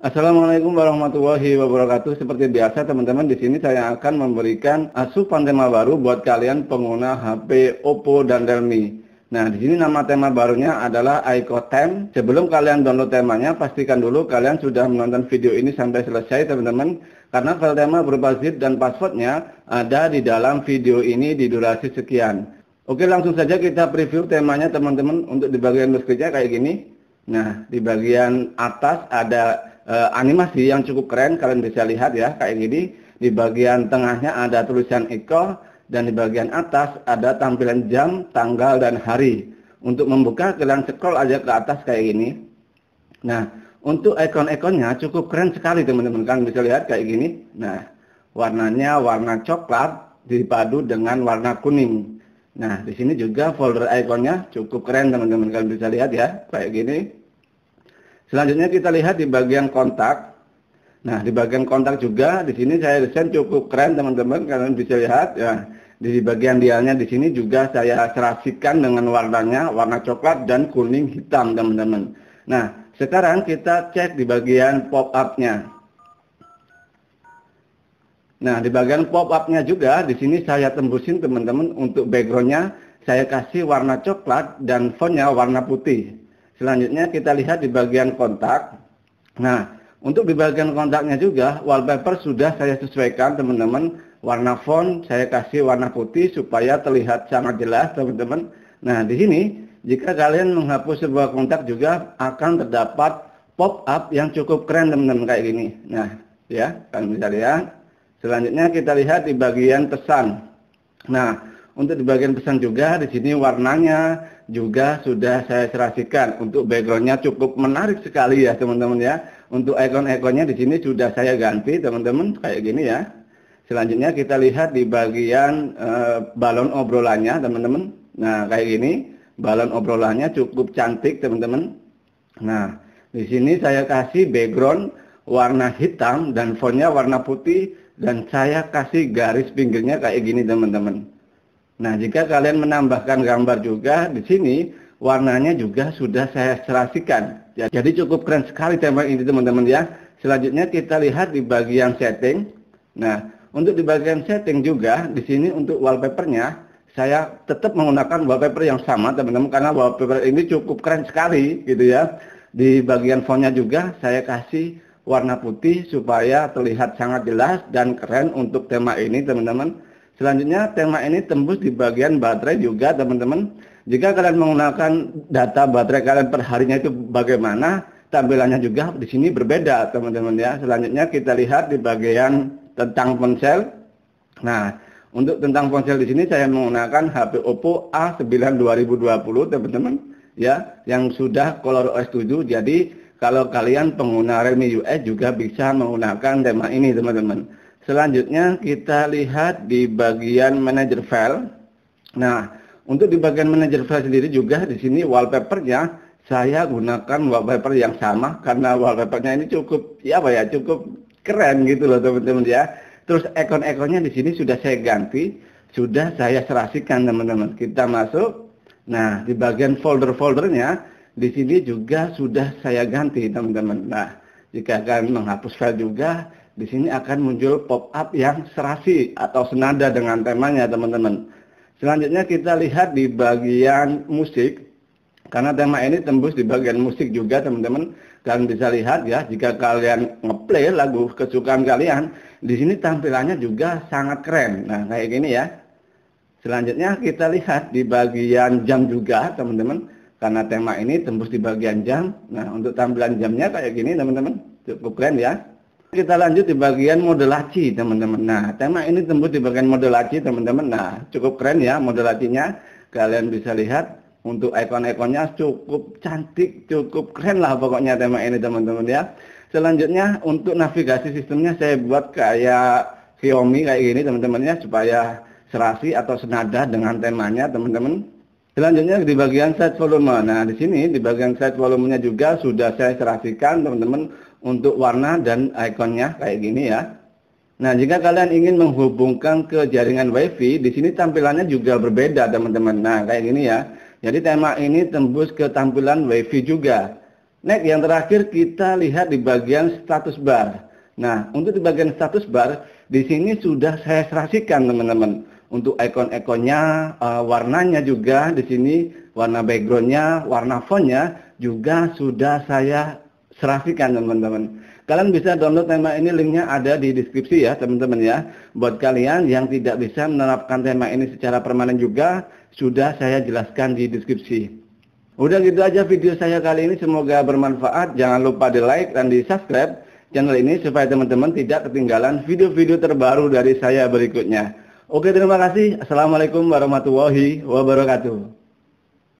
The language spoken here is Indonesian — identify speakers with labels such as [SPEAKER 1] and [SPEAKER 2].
[SPEAKER 1] Assalamualaikum warahmatullahi wabarakatuh. Seperti biasa teman-teman di sini saya akan memberikan asupan tema baru buat kalian pengguna HP Oppo dan Realme. Nah, di sini nama tema barunya adalah IcoTem. Sebelum kalian download temanya, pastikan dulu kalian sudah menonton video ini sampai selesai, teman-teman. Karena file tema berupa zip dan passwordnya ada di dalam video ini di durasi sekian. Oke, langsung saja kita preview temanya, teman-teman. Untuk di bagian deskripsinya kayak gini. Nah, di bagian atas ada uh, animasi yang cukup keren kalian bisa lihat ya kayak gini di bagian tengahnya ada tulisan Eko dan di bagian atas ada tampilan jam, tanggal dan hari. Untuk membuka kalian scroll aja ke atas kayak gini. Nah, untuk ikon-ikonnya cukup keren sekali teman-teman. Kalian bisa lihat kayak gini. Nah, warnanya warna coklat dipadu dengan warna kuning. Nah, di sini juga folder ikonnya cukup keren teman-teman. Kalian bisa lihat ya, kayak gini. Selanjutnya kita lihat di bagian kontak. Nah, di bagian kontak juga di sini saya desain cukup keren teman-teman karena bisa lihat ya. Di bagian dialnya di sini juga saya serasikan dengan warnanya warna coklat dan kuning hitam teman-teman. Nah, sekarang kita cek di bagian pop-up-nya. Nah, di bagian pop-up-nya juga di sini saya tembusin teman-teman untuk background-nya saya kasih warna coklat dan fontnya warna putih. Selanjutnya kita lihat di bagian kontak. Nah, untuk di bagian kontaknya juga wallpaper sudah saya sesuaikan teman-teman. Warna font saya kasih warna putih supaya terlihat sangat jelas teman-teman. Nah, di sini jika kalian menghapus sebuah kontak juga akan terdapat pop up yang cukup keren teman-teman kayak gini. Nah, ya, kalian bisa lihat. Selanjutnya kita lihat di bagian pesan. Nah, untuk di bagian pesan juga di sini warnanya juga sudah saya serasikan. Untuk backgroundnya cukup menarik sekali ya teman-teman ya. Untuk icon-iconnya di sini sudah saya ganti teman-teman kayak gini ya. Selanjutnya kita lihat di bagian e, balon obrolannya teman-teman. Nah kayak gini balon obrolannya cukup cantik teman-teman. Nah di sini saya kasih background warna hitam dan fontnya warna putih dan saya kasih garis pinggirnya kayak gini teman-teman. Nah, jika kalian menambahkan gambar juga di sini warnanya juga sudah saya serasikan. Jadi cukup keren sekali tema ini teman-teman ya. Selanjutnya kita lihat di bagian setting. Nah, untuk di bagian setting juga di sini untuk wallpapernya saya tetap menggunakan wallpaper yang sama teman-teman karena wallpaper ini cukup keren sekali gitu ya. Di bagian fontnya juga saya kasih warna putih supaya terlihat sangat jelas dan keren untuk tema ini teman-teman. Selanjutnya tema ini tembus di bagian baterai juga teman-teman. Jika kalian menggunakan data baterai kalian perharinya itu bagaimana, tampilannya juga di sini berbeda teman-teman ya. Selanjutnya kita lihat di bagian tentang ponsel. Nah, untuk tentang ponsel di sini saya menggunakan HP Oppo A9 2020 teman-teman ya yang sudah color OS 7. Jadi kalau kalian pengguna Redmi US juga bisa menggunakan tema ini teman-teman. Selanjutnya kita lihat di bagian manager file. Nah, untuk di bagian manager file sendiri juga di sini wallpapernya saya gunakan wallpaper yang sama karena wallpapernya ini cukup ya apa ya cukup keren gitu loh teman-teman ya. Terus ekon-ekonnya di sini sudah saya ganti, sudah saya serasikan teman-teman. Kita masuk. Nah, di bagian folder-foldernya di sini juga sudah saya ganti teman-teman. Nah, jika akan menghapus file juga di sini akan muncul pop-up yang serasi atau senada dengan temanya teman-teman. Selanjutnya kita lihat di bagian musik. Karena tema ini tembus di bagian musik juga teman-teman. Kalian bisa lihat ya, jika kalian ngeplay lagu kesukaan kalian, di sini tampilannya juga sangat keren. Nah, kayak gini ya. Selanjutnya kita lihat di bagian jam juga teman-teman. Karena tema ini tembus di bagian jam. Nah, untuk tampilan jamnya kayak gini teman-teman. Cukup keren ya. Kita lanjut di bagian laci teman-teman. Nah, tema ini tembus di bagian laci teman-teman. Nah, cukup keren ya modulasinya. Kalian bisa lihat untuk ikon-ikonnya cukup cantik, cukup keren lah pokoknya tema ini, teman-teman ya. Selanjutnya, untuk navigasi sistemnya saya buat kayak Xiaomi kayak gini, teman-teman ya, supaya serasi atau senada dengan temanya, teman-teman. Selanjutnya di bagian set volume. Nah, di sini di bagian set volumenya juga sudah saya serasikan, teman-teman untuk warna dan ikonnya kayak gini ya. Nah, jika kalian ingin menghubungkan ke jaringan WiFi, di sini tampilannya juga berbeda, teman-teman. Nah, kayak gini ya. Jadi tema ini tembus ke tampilan WiFi juga. Next, yang terakhir kita lihat di bagian status bar. Nah, untuk di bagian status bar, di sini sudah saya serasikan, teman-teman. Untuk ikon-ikonnya, eh, warnanya juga di sini, warna backgroundnya, warna fontnya juga sudah saya serasikan teman-teman. Kalian bisa download tema ini, linknya ada di deskripsi ya teman-teman ya. Buat kalian yang tidak bisa menerapkan tema ini secara permanen juga, sudah saya jelaskan di deskripsi. Udah gitu aja video saya kali ini, semoga bermanfaat. Jangan lupa di like dan di subscribe channel ini supaya teman-teman tidak ketinggalan video-video terbaru dari saya berikutnya. Oke terima kasih. Assalamualaikum warahmatullahi wabarakatuh.